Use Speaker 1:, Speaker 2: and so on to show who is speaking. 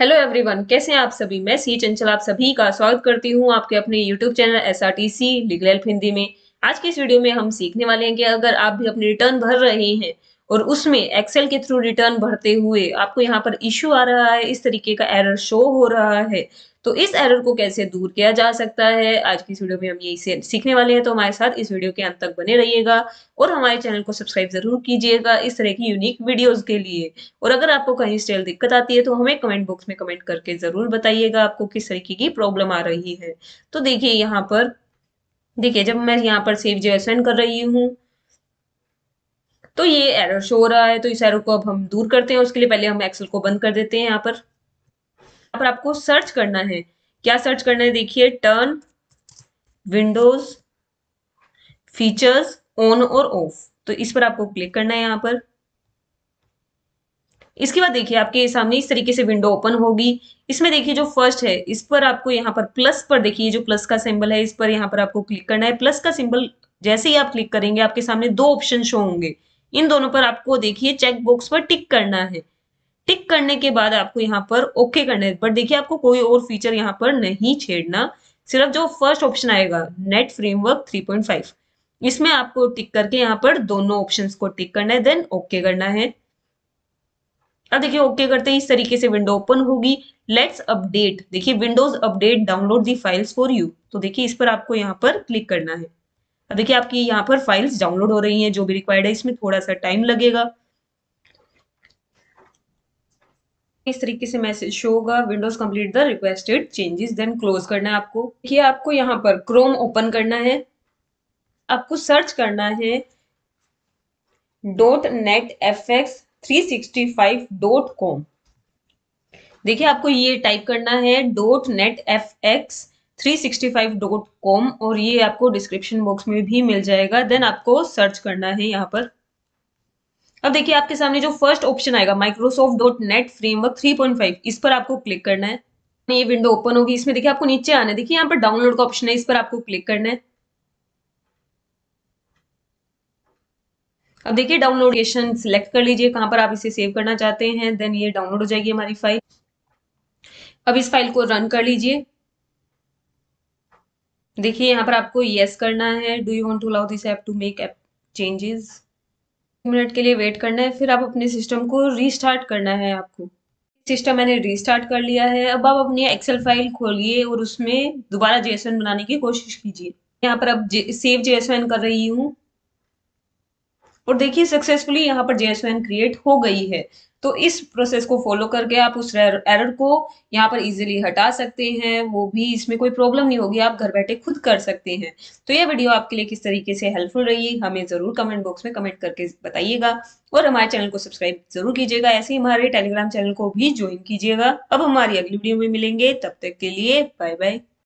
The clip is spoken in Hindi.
Speaker 1: हेलो एवरीवन कैसे हैं आप सभी मैं सी चंचल आप सभी का स्वागत करती हूं आपके अपने YouTube channel S R T C legal help Hindi में आज के इस वीडियो में हम सीखने वाले हैं कि अगर आप भी अपने रिटर्न भर रहे हैं और उसमें एक्सेल के थ्रू रिटर्न भरते हुए आपको यहाँ पर इश्यू आ रहा है इस तरीके का एरर शो हो रहा है तो इस एरर को कैसे दूर किया जा सकता है आज की वीडियो में हम यही सीखने वाले हैं तो हमारे साथ इस वीडियो के अंत तक बने रहिएगा और हमारे चैनल को सब्सक्राइब जरूर कीजिएगा इस तरह की यूनिक वीडियोज के लिए और अगर आपको कहीं स्टाइल दिक्कत आती है तो हमें कमेंट बॉक्स में कमेंट करके जरूर बताइएगा आपको किस तरीके की प्रॉब्लम आ रही है तो देखिए यहाँ पर देखिए जब मैं यहाँ पर सेव जो सेंड कर रही हूँ तो ये एरर शो हो रहा है तो इस एरर को अब हम दूर करते हैं उसके लिए पहले हम एक्सेल को बंद कर देते हैं यहाँ पर पर आपको सर्च करना है क्या सर्च करना है देखिए टर्न विंडोज फीचर्स ऑन और ऑफ तो इस पर आपको क्लिक करना है यहाँ पर इसके बाद देखिए आपके सामने इस तरीके से विंडो ओपन होगी इसमें देखिए जो फर्स्ट है इस पर आपको यहाँ पर प्लस पर देखिए जो प्लस का सिंबल है इस पर यहाँ पर आपको क्लिक करना है प्लस का सिंबल जैसे ही आप क्लिक करेंगे आपके सामने दो ऑप्शन शो होंगे इन दोनों पर आपको देखिए चेक बॉक्स पर टिक करना है टिक करने के बाद आपको यहाँ पर ओके करने पर देखिए आपको कोई और फीचर यहाँ पर नहीं छेड़ना सिर्फ जो फर्स्ट ऑप्शन आएगा नेट फ्रेमवर्क 3.5 इसमें आपको टिक करके यहाँ पर दोनों ऑप्शंस को टिक करना है देन ओके करना है अब देखिए ओके करते ही इस तरीके से विंडो ओपन होगी लेट्स अपडेट देखिए Windows update download the files for you तो देखिए इस पर आपको यहाँ पर क्लिक करना है अब देखिए आपकी यहाँ पर फाइल्स डाउनलोड हो रही हैं जो भी रिक्वायर्ड है इसमें थोड़ा सा टाइम लगेगा इस तरीके से मैसेज शो होगा Windows complete the requested changes then close करना है आपको देखिए आपको यहाँ पर क्रोम ओपन करना है आपको सर्च करना है dot net F X three sixty five dot com देखिये आपको ये टाइप करना है dot net F X three sixty five dot com और ये आपको डिस्क्रिप्शन बॉक्स में भी मिल जाएगा देन आपको सर्च करना है यहाँ पर अब देखिए आपके सामने जो फर्स्ट ऑप्शन आएगा Microsoft dot net framework three point five इस पर आपको क्लिक करना है ये विंडो ओपन होगी इसमें देखिए आपको नीचे आना है देखिए यहाँ पर डाउनलोड का ऑप्शन है इस पर आपको क्लिक करना है अब देखिए डाउनलोडेशन सिलेक्ट कर लीजिए कहां पर आप इसे सेव करना चाहते हैं देन ये डाउनलोड हो जाएगी हमारी फाइल अब इस फाइल को रन कर लीजिए देखिए यहां पर आपको यस करना है do you want to allow this app to make app changes minute के लिए वेट करना है फिर आप अपने सिस्टम को रीस्टार्ट करना है आपको सिस्टम मैंने रीस्टार्ट कर लिया है अब आप अपनी एक्सेल फाइल खोलिए और उसमें दोबारा जेएसएन बनाने की कोशिश कीजिए यहाँ पर अब सेव जेएसएन कर रही हूँ और देखिए सक्सेसफुली यहाँ पर जेएसओएन क्रिएट हो गई है तो इस प्रोसेस को फॉलो करके आप उस एरर को यहाँ पर इजीली हटा सकते हैं वो भी इसमें कोई प्रॉब्लम नहीं होगी आप घर बैठे खुद कर सकते हैं तो यह वीडियो आपके लिए किस तरीके से हेल्पफुल रही हमें ज़रूर कमेंट बॉक्स में कमेंट करके बताइएगा और हमारे चैनल को सब्सक्राइब जरूर कीजिएगा ऐसे ही हमारे टेलीग्राम चैनल को भी ज्वाइन कीजिएगा अब हमारी अगली वीडियो में मिलेंगे तब तक के लिए बाय बाय